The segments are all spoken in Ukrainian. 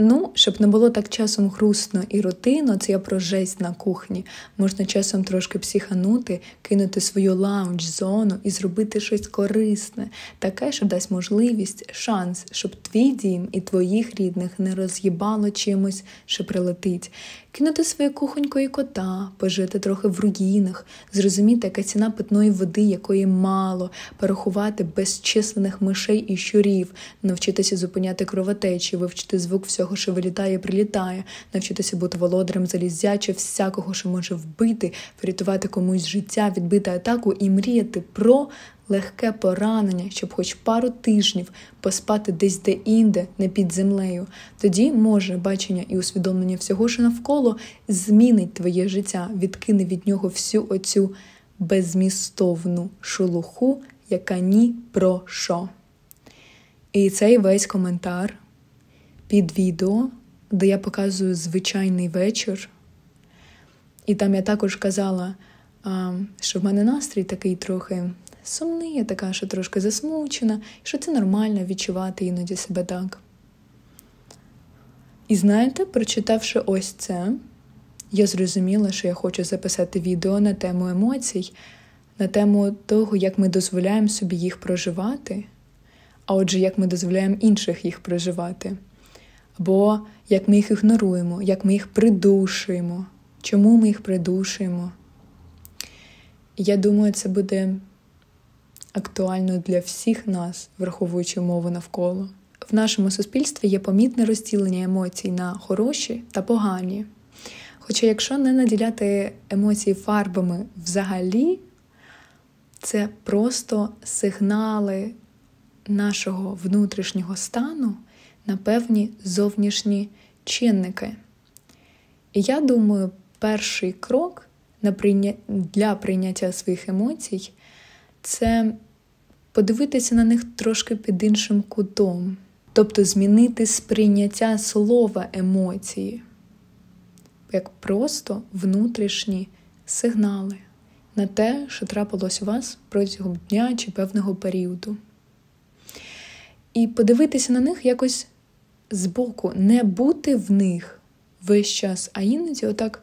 Ну, щоб не було так часом грустно і рутинно, це я про жесть на кухні. Можна часом трошки психанути, кинути свою лаунч зону і зробити щось корисне, таке, що дасть можливість, шанс, щоб твій дім і твоїх рідних не роз'їбало чимось, що прилетить. Кинути своє кухонько і кота, пожити трохи в руїнах, зрозуміти, яка ціна питної води, якої мало, порахувати безчисленних мишей і щурів, навчитися зупиняти кровотечі, вивчити звук всього всього, що вилітає, прилітає, навчитися бути володарем залізяче, всякого, що може вбити, врятувати комусь життя, відбити атаку і мріяти про легке поранення, щоб хоч пару тижнів поспати десь де інде, не під землею. Тоді може бачення і усвідомлення всього, що навколо змінить твоє життя, відкине від нього всю оцю безмістовну шелуху, яка ні про що. І цей весь коментар під відео, де я показую звичайний вечір. І там я також казала, що в мене настрій такий трохи сумний, я така, що трошки засмучена, що це нормально відчувати іноді себе так. І знаєте, прочитавши ось це, я зрозуміла, що я хочу записати відео на тему емоцій, на тему того, як ми дозволяємо собі їх проживати, а отже, як ми дозволяємо інших їх проживати. Бо як ми їх ігноруємо, як ми їх придушуємо. Чому ми їх придушуємо? Я думаю, це буде актуально для всіх нас, враховуючи умови навколо. В нашому суспільстві є помітне розділення емоцій на хороші та погані. Хоча, якщо не наділяти емоції фарбами взагалі, це просто сигнали нашого внутрішнього стану, на певні зовнішні чинники. І я думаю, перший крок для прийняття своїх емоцій це подивитися на них трошки під іншим кутом, тобто змінити сприйняття слова емоції, як просто внутрішні сигнали на те, що трапилось у вас протягом дня чи певного періоду. І подивитися на них якось збоку, не бути в них весь час, а іноді отак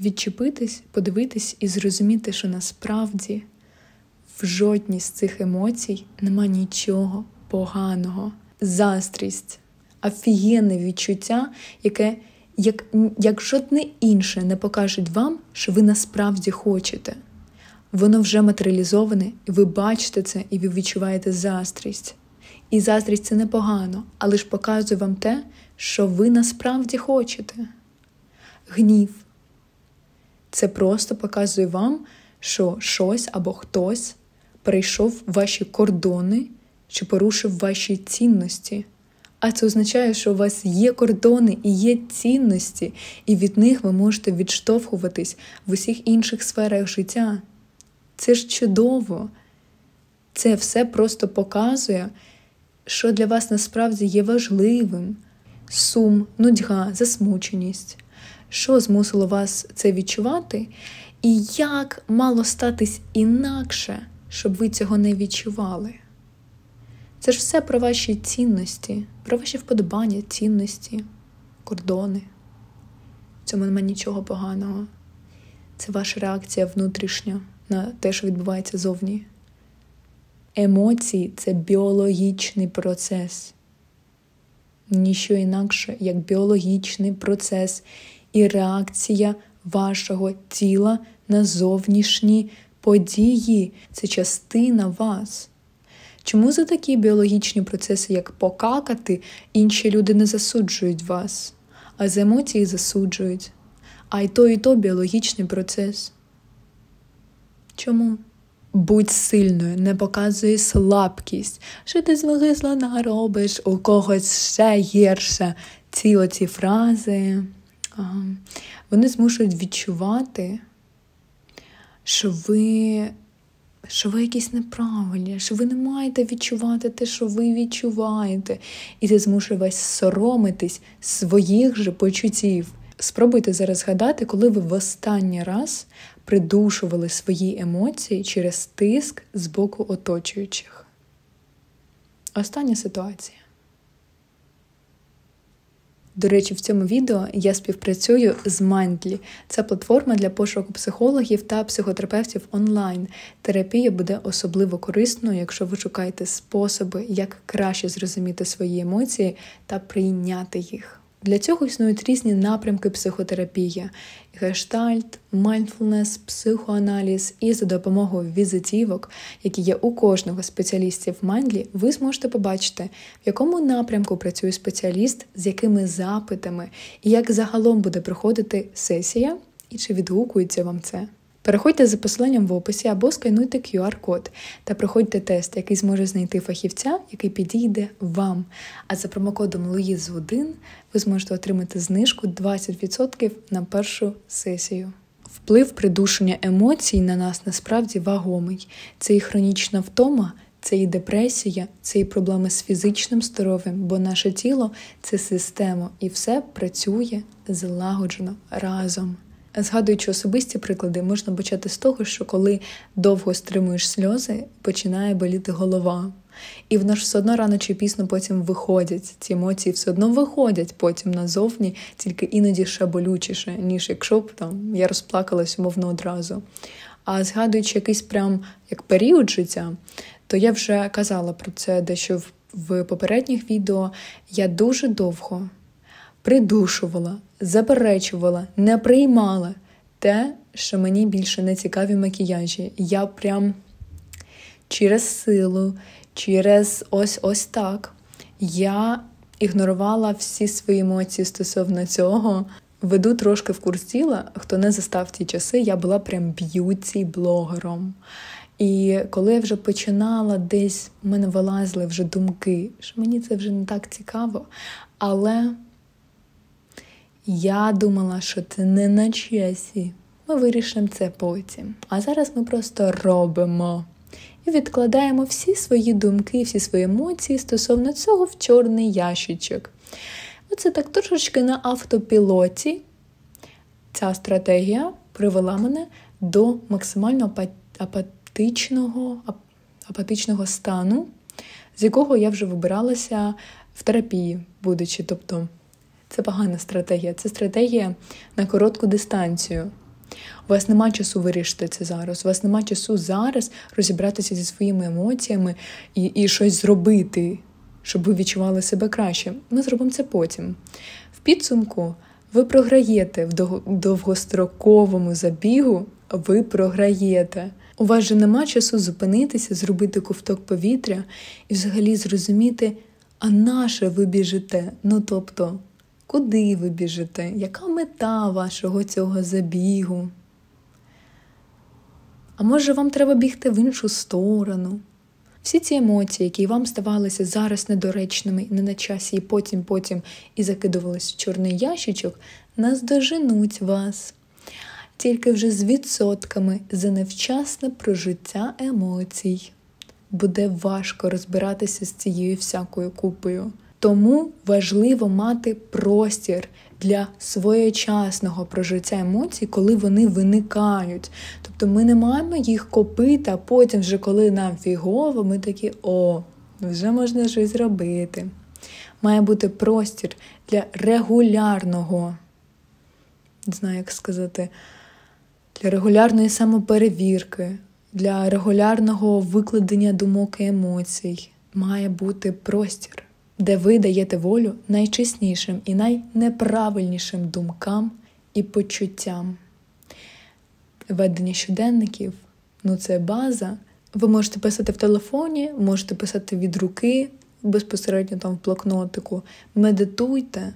відчепитись, подивитись і зрозуміти, що насправді в жодній з цих емоцій нема нічого поганого. Застрість, афієнне відчуття, яке як, як жодне інше не покажуть вам, що ви насправді хочете. Воно вже матеріалізоване, і ви бачите це, і ви відчуваєте застрість. І заздрість це непогано, але ж показує вам те, що ви насправді хочете. Гнів. Це просто показує вам, що щось або хтось перейшов ваші кордони чи порушив ваші цінності. А це означає, що у вас є кордони і є цінності, і від них ви можете відштовхуватись в усіх інших сферах життя. Це ж чудово. Це все просто показує що для вас насправді є важливим сум, нудьга, засмученість, що змусило вас це відчувати, і як мало статись інакше, щоб ви цього не відчували. Це ж все про ваші цінності, про ваші вподобання, цінності, кордони. В цьому немає нічого поганого. Це ваша реакція внутрішня на те, що відбувається зовні. Емоції це біологічний процес. Ніщо інакше, як біологічний процес і реакція вашого тіла на зовнішні події. Це частина вас. Чому за такі біологічні процеси, як покакати, інші люди не засуджують вас, а за емоції засуджують? А й то, і то біологічний процес. Чому? Будь сильною, не показуй слабкість, що ти з ваги робиш у когось ще гірше. Ці оці фрази, вони змушують відчувати, що ви що ви якісь неправильні, що ви не маєте відчувати те, що ви відчуваєте. І це змушує вас соромитись своїх же почуттів. Спробуйте зараз згадати, коли ви в останній раз придушували свої емоції через тиск з боку оточуючих. Остання ситуація. До речі, в цьому відео я співпрацюю з Mindly. Це платформа для пошуку психологів та психотерапевтів онлайн. Терапія буде особливо корисною, якщо ви шукаєте способи, як краще зрозуміти свої емоції та прийняти їх. Для цього існують різні напрямки психотерапії: гештальт, майндфулнес, психоаналіз, і за допомогою візитівок, які є у кожного з спеціалістів Мандлі, ви зможете побачити, в якому напрямку працює спеціаліст, з якими запитами і як загалом буде проходити сесія, і чи відгукується вам це. Переходьте за посиланням в описі або скануйте QR-код та проходьте тест, який зможе знайти фахівця, який підійде вам. А за промокодом Луїз 1 ви зможете отримати знижку 20% на першу сесію. Вплив придушення емоцій на нас насправді вагомий. Це і хронічна втома, це і депресія, це і проблеми з фізичним здоров'ям, бо наше тіло це система і все працює злагоджено разом. Згадуючи особисті приклади, можна почати з того, що коли довго стримуєш сльози, починає боліти голова. І воно ж все одно рано чи пізно потім виходять. Ці емоції все одно виходять потім назовні, тільки іноді ще болючіше, ніж якщо б там я розплакалась умовно одразу. А згадуючи якийсь прям як період життя, то я вже казала про це дещо в попередніх відео. Я дуже довго придушувала, заперечувала, не приймала те, що мені більше не цікаві макіяжі. Я прям через силу, через ось ось так. Я ігнорувала всі свої емоції стосовно цього. Веду трошки в курс тіла, хто не застав ті часи, я була прям б'юті-блогером. І коли я вже починала десь, в мене вилазили вже думки, що мені це вже не так цікаво. Але я думала, що це не на часі. Ми вирішимо це потім. А зараз ми просто робимо і відкладаємо всі свої думки, всі свої емоції стосовно цього в чорний ящичок. Оце так трошечки на автопілоті. Ця стратегія привела мене до максимально апатичного, апатичного стану, з якого я вже вибиралася в терапії, будучи. тобто це погана стратегія. Це стратегія на коротку дистанцію. У вас нема часу вирішити це зараз. У вас нема часу зараз розібратися зі своїми емоціями і, і щось зробити, щоб ви відчували себе краще. Ми зробимо це потім. В підсумку. Ви програєте в довгостроковому забігу, ви програєте. У вас же нема часу зупинитися, зробити ковток повітря і взагалі зрозуміти, а наше ви біжите. Ну тобто, Куди ви біжите? Яка мета вашого цього забігу? А може, вам треба бігти в іншу сторону? Всі ці емоції, які вам ставалися зараз недоречними, не на часі, і потім, потім і закидувались в чорний ящичок, наздоженуть вас. Тільки вже з відсотками за невчасне прожиття емоцій. Буде важко розбиратися з цією всякою купою. Тому важливо мати простір для своєчасного прожиття емоцій, коли вони виникають. Тобто ми не маємо їх копити, а потім, вже коли нам фігово, ми такі о, вже можна щось робити. Має бути простір для регулярного, не знаю, як сказати, для регулярної самоперевірки, для регулярного викладення думок і емоцій. Має бути простір де ви даєте волю найчеснішим і найнеправильнішим думкам і почуттям. Ведення щоденників ну це база. Ви можете писати в телефоні, можете писати від руки безпосередньо там в блокнотику. Медитуйте,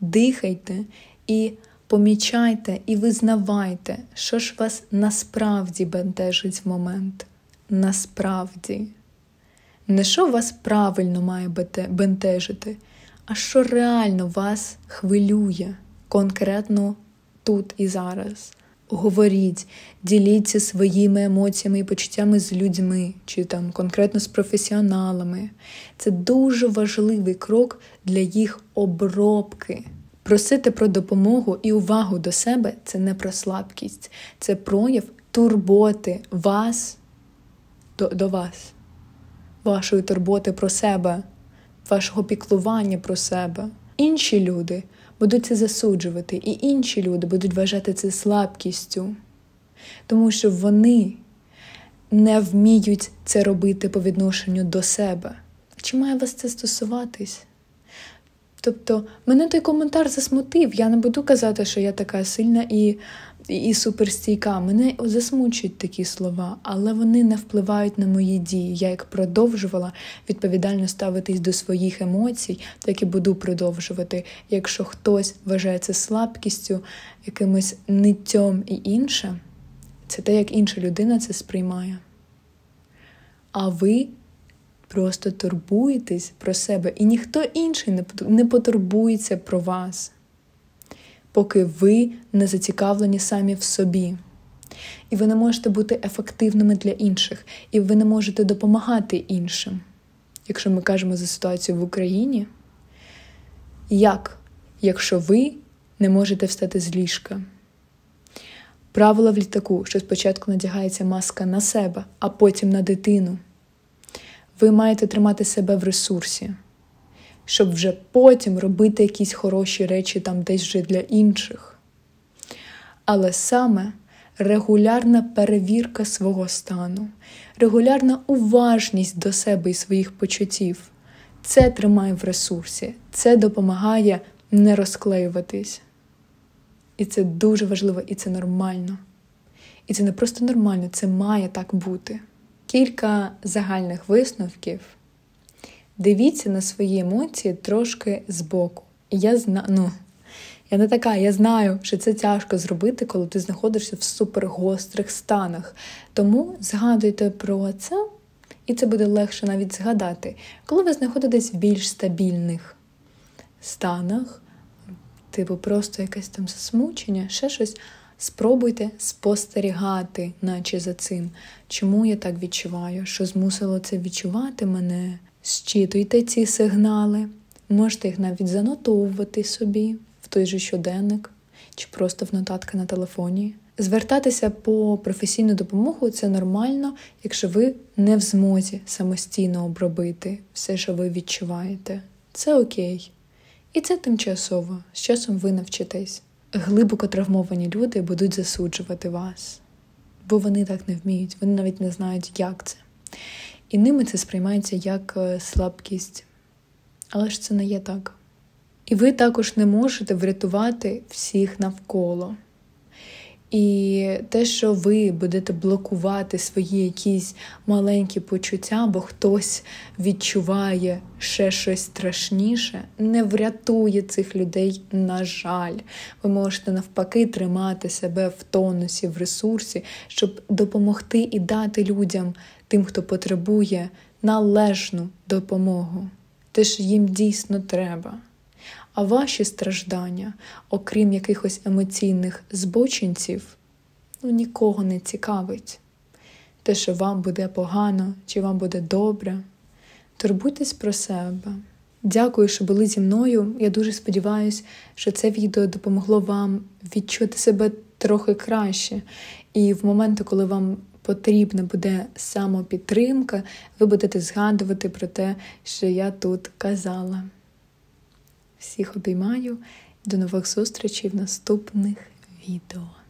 дихайте і помічайте і визнавайте, що ж вас насправді бентежить в момент. Насправді. Не що вас правильно має бентежити, а що реально вас хвилює конкретно тут і зараз. Говоріть, діліться своїми емоціями і почуттями з людьми, чи там конкретно з професіоналами. Це дуже важливий крок для їх обробки. Просити про допомогу і увагу до себе це не про слабкість, це прояв турботи вас до, до вас вашої турботи про себе, вашого піклування про себе. Інші люди будуть це засуджувати, і інші люди будуть вважати це слабкістю, тому що вони не вміють це робити по відношенню до себе. Чи має вас це стосуватись? Тобто, мене той коментар засмутив. Я не буду казати, що я така сильна і і суперстійка. Мене засмучують такі слова, але вони не впливають на мої дії. Я як продовжувала відповідально ставитись до своїх емоцій, так і буду продовжувати. Якщо хтось вважає це слабкістю, якимось ниттям і інше, це те, як інша людина це сприймає. А ви. Просто турбуєтесь про себе, і ніхто інший не потурбується про вас поки ви не зацікавлені самі в собі. І ви не можете бути ефективними для інших, і ви не можете допомагати іншим. Якщо ми кажемо за ситуацію в Україні, як, якщо ви не можете встати з ліжка? Правило в літаку, що спочатку надягається маска на себе, а потім на дитину. Ви маєте тримати себе в ресурсі щоб вже потім робити якісь хороші речі там десь вже для інших. Але саме регулярна перевірка свого стану, регулярна уважність до себе і своїх почуттів це тримає в ресурсі, це допомагає не розклеюватись. І це дуже важливо, і це нормально. І це не просто нормально, це має так бути. Кілька загальних висновків дивіться на свої емоції трошки збоку. І я зна... ну, я не така, я знаю, що це тяжко зробити, коли ти знаходишся в супергострих станах. Тому згадуйте про це, і це буде легше навіть згадати, коли ви знаходитесь в більш стабільних станах, типу просто якесь там засмучення, ще щось. Спробуйте спостерігати, наче за цим, чому я так відчуваю, що змусило це відчувати мене, Щитуйте ці сигнали, можете їх навіть занотовувати собі в той же щоденник чи просто в нотатки на телефоні. Звертатися по професійну допомогу це нормально, якщо ви не в змозі самостійно обробити все, що ви відчуваєте. Це окей. І це тимчасово, з часом ви навчитесь. Глибоко травмовані люди будуть засуджувати вас, бо вони так не вміють, вони навіть не знають, як це. І ними це сприймається як е, слабкість. Але ж це не є так. І ви також не можете врятувати всіх навколо. І те, що ви будете блокувати свої якісь маленькі почуття, бо хтось відчуває ще щось страшніше, не врятує цих людей, на жаль. Ви можете навпаки тримати себе в тонусі, в ресурсі, щоб допомогти і дати людям тим, хто потребує належну допомогу, те ж їм дійсно треба. А ваші страждання, окрім якихось емоційних збочинців, ну, нікого не цікавить. Те, що вам буде погано чи вам буде добре. Турбуйтесь про себе. Дякую, що були зі мною. Я дуже сподіваюся, що це відео допомогло вам відчути себе трохи краще. І в моменти, коли вам потрібна буде самопідтримка, ви будете згадувати про те, що я тут казала. Всіх обіймаю, до нових зустрічей в наступних відео.